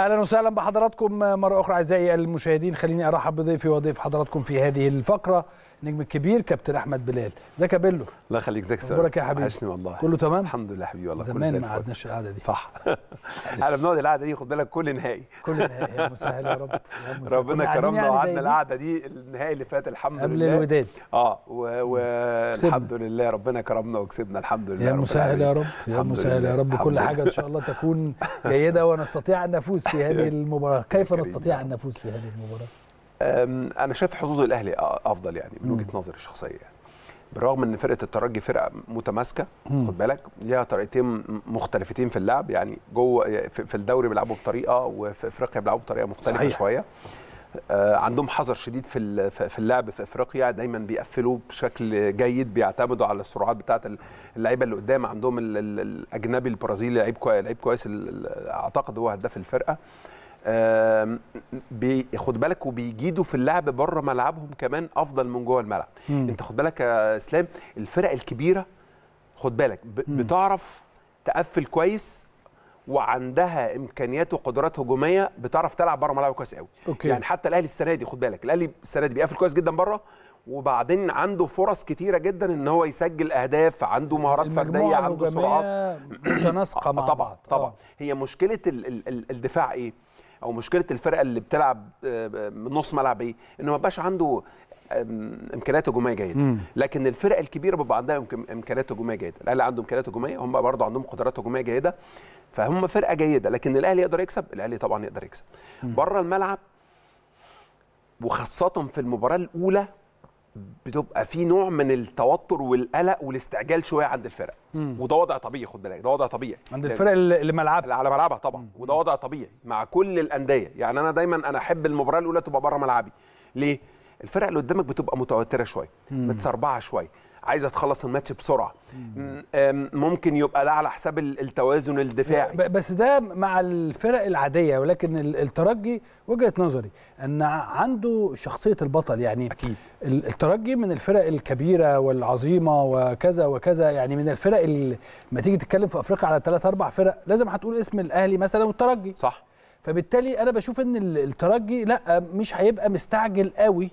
اهلا وسهلا بحضراتكم مره اخرى اعزائي المشاهدين خليني ارحب بضيفي وضيف حضراتكم في هذه الفقره النجم الكبير كابتن احمد بلال ازيك يا بيلو الله يخليك ازيك سر اخبارك يا حبيبي وحشني والله كله تمام الحمد لله حبيبي والله زمان ما قعدناش القعده دي صح احنا بنقعد القعده دي خد بالك كل نهائي كل نهائي يا مسهل يا رب ربنا كرمنا يعني وقعدنا القعده دي النهائي اللي فات الحمد قبل لله قبل الوداد اه والحمد و... لله ربنا كرمنا وكسبنا الحمد لله يا مسهل يا رب يا مسهل يا رب كل حاجه ان شاء الله تكون جيده ونستطيع ان نفوز في هذه المباراه كيف نستطيع ان نفوز في هذه المباراه انا شايف حظوظ الاهلي افضل يعني من وجهه نظري الشخصيه يعني. بالرغم ان فرقه الترجي فرقه متماسكه خد بالك ليها طريقتين مختلفتين في اللعب يعني جوه في الدوري بيلعبوا بطريقه وفي افريقيا بيلعبوا بطريقه مختلفه صحيح. شويه عندهم حذر شديد في في اللعب في افريقيا دايما بيقفلوا بشكل جيد بيعتمدوا على السرعات بتاعه اللعيبه اللي قدام عندهم الاجنبي البرازيلي لعيب كويس لعيب كويس اعتقد هو هداف الفرقه خد بالك وبيجيدوا في اللعب بره ملعبهم كمان افضل من جوه الملعب مم. انت خد بالك يا اسلام الفرق الكبيره خد بالك بتعرف تقفل كويس وعندها امكانيات وقدرات هجوميه بتعرف تلعب بره ملعبها كويس قوي أوكي. يعني حتى الاهلي السنه دي خد بالك الاهلي السنه دي بيقفل كويس جدا بره وبعدين عنده فرص كتيره جدا ان هو يسجل اهداف عنده مهارات فرديه عنده سرعات متناسقه مع طبعا طبعا آه. هي مشكله الدفاع ايه او مشكله الفرقه اللي بتلعب من آه، نص ملعب ايه انه ما بقاش عنده امكانيات هجوميه جيده لكن الفرق الكبيره بيبقى عندها امكانيات هجوميه جيده الاهلي عنده امكانيات هجوميه هم برضه عندهم قدرات هجوميه جيده فهم فرقه جيده لكن الاهلي يقدر يكسب الاهلي طبعا يقدر يكسب بره الملعب وخاصه في المباراه الاولى بتبقى في نوع من التوتر والقلق والاستعجال شويه عند الفرق مم. وده وضع طبيعي خد بالك ده وضع طبيعي عند الفرق اللي ملعبها على ملعبها طبعا مم. وده وضع طبيعي مع كل الانديه يعني انا دايما انا احب المباراه الاولى تبقى بره ملعبي ليه الفرق اللي قدامك بتبقى متوتره شويه متسربعه شويه عايزه تخلص الماتش بسرعه ممكن يبقى ده على حساب التوازن الدفاعي بس ده مع الفرق العاديه ولكن الترجي وجهه نظري ان عنده شخصيه البطل يعني اكيد الترجي من الفرق الكبيره والعظيمه وكذا وكذا يعني من الفرق اللي ما تيجي تتكلم في افريقيا على ثلاث اربع فرق لازم هتقول اسم الاهلي مثلا والترجي صح فبالتالي انا بشوف ان الترجي لا مش هيبقى مستعجل قوي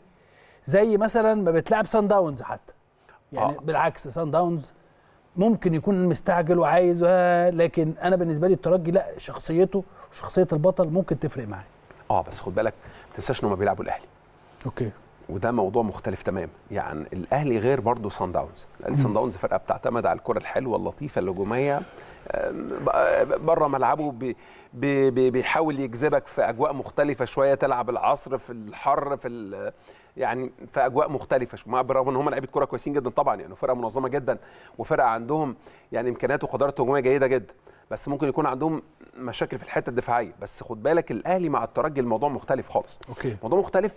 زي مثلا ما بتلعب سان داونز حتى يعني آه. بالعكس سان داونز ممكن يكون مستعجل وعايز آه، لكن انا بالنسبه لي الترجي لا شخصيته وشخصيه البطل ممكن تفرق معاه اه بس خد بالك ما تنساش انهم بيلعبوا الاهلي اوكي وده موضوع مختلف تماما يعني الاهلي غير برضه سان داونز الاهلي سان داونز فرقه بتعتمد على الكره الحلوه اللطيفه الهجوميه بره ملعبه بي بي بيحاول يجذبك في اجواء مختلفه شويه تلعب العصر في الحر في يعني في اجواء مختلفه مع برغم ان هم لعيبه كوره كويسين جدا طبعا يعني فرقه منظمه جدا وفرقه عندهم يعني امكانيات وقدرات هجوميه جيده جدا بس ممكن يكون عندهم مشاكل في الحته الدفاعيه بس خد بالك الاهلي مع الترجي الموضوع مختلف خالص أوكي. موضوع مختلف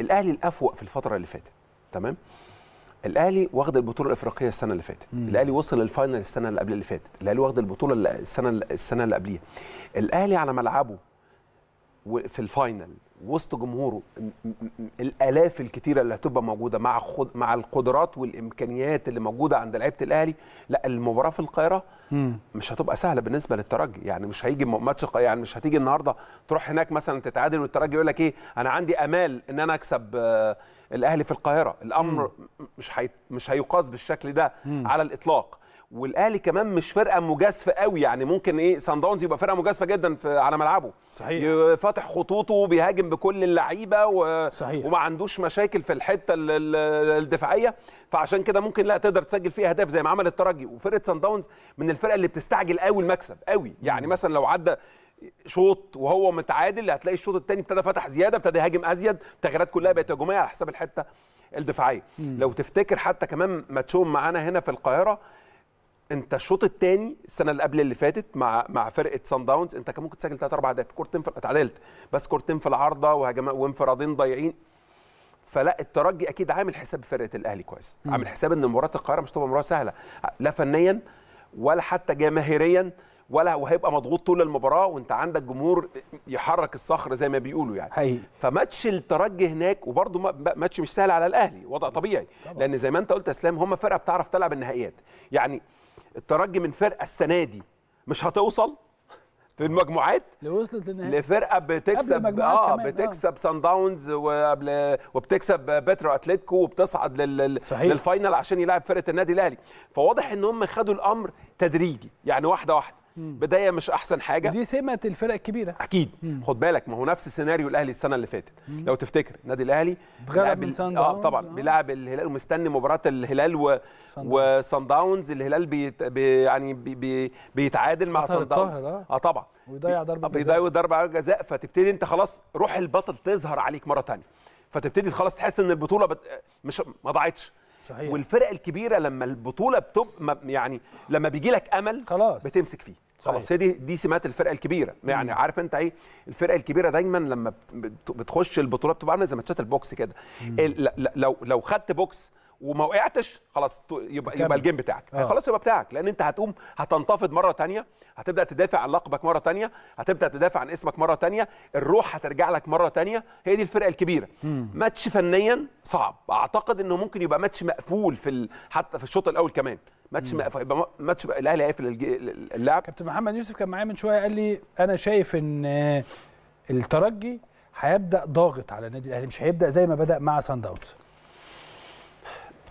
الاهلي الافوق في الفتره اللي فاتت تمام الاهلي واخد البطوله الافريقيه السنه اللي فاتت الاهلي وصل للفاينل السنه اللي قبل اللي فاتت الاهلي واخد البطوله السنه السنه اللي قبليها الاهلي على ملعبه وفي الفاينل وسط جمهوره الالاف الكتيره اللي هتبقى موجوده مع خد مع القدرات والامكانيات اللي موجوده عند لعيبه الاهلي لا المباراه في القاهره مش هتبقى سهله بالنسبه للترجي يعني مش هيجي ماتش يعني مش هتيجي النهارده تروح هناك مثلا تتعادل والترجي يقول لك ايه انا عندي امال ان انا اكسب آه، الاهلي في القاهره الامر مش مش هيقاس بالشكل ده على الاطلاق والاهلي كمان مش فرقه مجازفه قوي يعني ممكن ايه سان داونز يبقى فرقه مجازفه جدا في على ملعبه صحيح فاتح خطوطه بيهاجم بكل اللعيبه و... صحيح. وما عندوش مشاكل في الحته الدفاعيه فعشان كده ممكن لا تقدر تسجل فيه اهداف زي ما عمل الترجي وفرقه سان داونز من الفرق اللي بتستعجل قوي المكسب قوي يعني مثلا لو عدى شوط وهو متعادل هتلاقي الشوط الثاني ابتدى فتح زياده ابتدى يهاجم ازيد التغييرات كلها بقت هجوميه على حساب الحته الدفاعيه لو تفتكر حتى كمان ماتشوم معانا هنا في القاهره انت الشوط الثاني السنه اللي قبل اللي فاتت مع مع فرقه سان داونز انت كان ممكن تسجل ثلاث اربع اهداف كورتين في اتعدلت بس كورتين في العارضه وهجمات وانفرادين ضايعين فلا الترجي اكيد عامل حساب فرقه الاهلي كويس عامل حساب ان مباراه القاهره مش هتبقى مباراه سهله لا فنيا ولا حتى جماهيريا ولا وهيبقى مضغوط طول المباراه وانت عندك جمهور يحرك الصخر زي ما بيقولوا يعني حقيقي. فماتش الترجي هناك وبرده ماتش مش سهل على الاهلي وضع طبيعي طبعا. لان زي ما انت قلت اسلام هم فرقه بتعرف تلعب النهائيات يعني الترجي من فرقه السنه دي مش هتوصل في المجموعات اللي وصلت للنهائي لفرقه بتكسب آه،, اه بتكسب سان داونز وقبل وبتكسب بترو اتلتيكو وبتصعد لل... صحيح. للفاينل عشان يلعب فرقه النادي الاهلي فواضح ان هم خدوا الامر تدريجي يعني واحده واحده بدايه مش احسن حاجه دي سمه الفرق الكبيره اكيد مم. خد بالك ما هو نفس سيناريو الاهلي السنه اللي فاتت مم. لو تفتكر النادي الاهلي بيلعب ال... اه طبعا آه. بيلعب الهلال ومستني مباراه الهلال و... وصن داونز الهلال بيت... بي... يعني بي... بي... بيتعادل مع صن داونز آه. اه طبعا ويضيع ضربه جزاء بيضيع ضربه جزاء فتبتدي انت خلاص روح البطل تظهر عليك مره ثانيه فتبتدي خلاص تحس ان البطوله بت... مش ما ضاعتش صحيح. والفرق الكبيره لما البطوله بتبقى يعني لما بيجي لك امل خلاص بتمسك فيه خلاص هي دي دي سمات الفرقه الكبيره يعني عارف انت ايه الفرقه الكبيره دايما لما بتخش البطوله بتبقى عامله زي ماتشات البوكس كده لو لو خدت بوكس وما وقعتش خلاص يبقى يبقى الجيم بتاعك آه. خلاص يبقى بتاعك لان انت هتقوم هتنتفض مره تانية هتبدا تدافع عن لقبك مره تانية هتبدا تدافع عن اسمك مره تانية الروح هترجع لك مره تانية هي دي الفرقه الكبيره مم. ماتش فنيا صعب اعتقد انه ممكن يبقى ماتش مقفول في ال... حتى في الشوط الاول كمان ماتش ما ماتش الاهلي هيقفل اللعب كابتن محمد يوسف كان معايا من شويه قال لي انا شايف ان آه، الترجي هيبدا ضاغط على النادي الاهلي مش هيبدا زي ما بدا مع سان داونز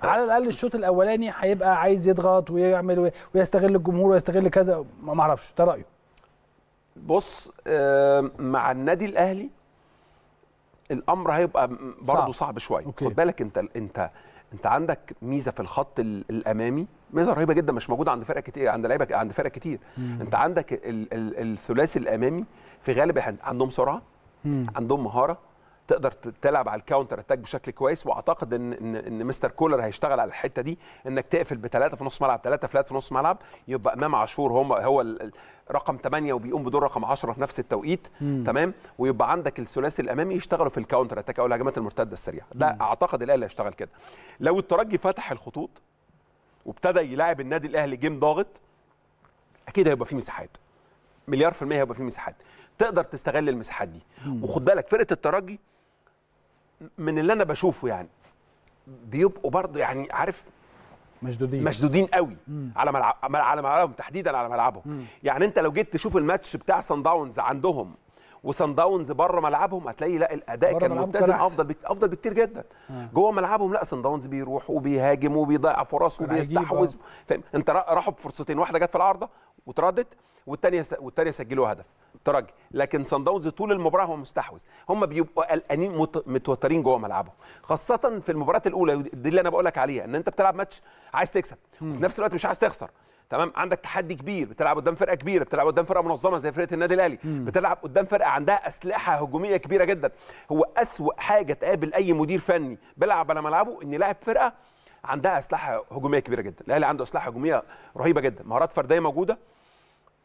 على الاقل الشوط الاولاني هيبقى عايز يضغط ويعمل ويستغل الجمهور ويستغل كذا ما اعرفش ده رايه بص مع النادي الاهلي الامر هيبقى برضه صعب, صعب شويه خد بالك انت انت انت عندك ميزه في الخط الامامي ميزه رهيبه جدا مش موجوده عند فرق كتير عند لعيبه عند فرق كتير مم. انت عندك الثلاثي الامامي في غالب عندهم سرعه مم. عندهم مهاره تقدر تلعب على الكاونتر اتاك بشكل كويس واعتقد ان ان, إن مستر كولر هيشتغل على الحته دي انك تقفل بثلاثه في نص ملعب ثلاثه فلات في نص ملعب يبقى امام عاشور هو هو رقم 8 وبيقوم بدور رقم 10 في نفس التوقيت مم. تمام ويبقى عندك الثلاثي الامامي يشتغلوا في الكاونتر اتاك او الهجمات المرتده السريعه ده مم. اعتقد الاهلي هيشتغل كده لو الترجي فتح الخطوط وابتدى يلاعب النادي الاهلي جيم ضاغط اكيد هيبقى في مساحات مليار في الميه هيبقى في مساحات تقدر تستغل المساحات دي مم. وخد بالك فرقه الترجي من اللي انا بشوفه يعني بيبقوا برضه يعني عارف مشدودين مشدودين قوي مم. على ملعب على ملعبهم تحديدا على ملعبهم مم. يعني انت لو جيت تشوف الماتش بتاع سان داونز عندهم وسان داونز بره ملعبهم هتلاقي لا الاداء كان متزن افضل بك افضل بكتير جدا آه. جوه ملعبهم لا سان داونز بيروح وبيهاجم وبيضيع فرص وبيستحوذ آه. انت راحوا بفرصتين واحده جت في العارضه واتردت والثانيه والثانيه سجلوا هدف ترجي لكن صن داونز طول المباراه هو مستحوذ هم بيبقوا قلقانين متوترين جوه ملعبهم خاصه في المباراه الاولى دي اللي انا بقول لك عليها ان انت بتلعب ماتش عايز تكسب وفي نفس الوقت مش عايز تخسر تمام عندك تحدي كبير بتلعب قدام فرقه كبيره بتلعب قدام فرقه منظمه زي فرقه النادي الاهلي بتلعب قدام فرقه عندها اسلحه هجوميه كبيره جدا هو اسوا حاجه تقابل اي مدير فني بيلعب على ملعبه ان لاعب فرقه عندها اسلحه هجوميه كبيره جدا الاهلي عنده اسلحه هجوميه رهيبه جدا مهارات فرديه موجوده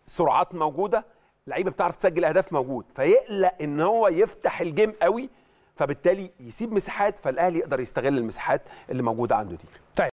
سرعات موجوده لعيبه بتعرف تسجل اهداف موجود فيقلق ان هو يفتح الجيم قوي فبالتالي يسيب مساحات فالاهلي يقدر يستغل المساحات اللي موجوده عنده دي طيب.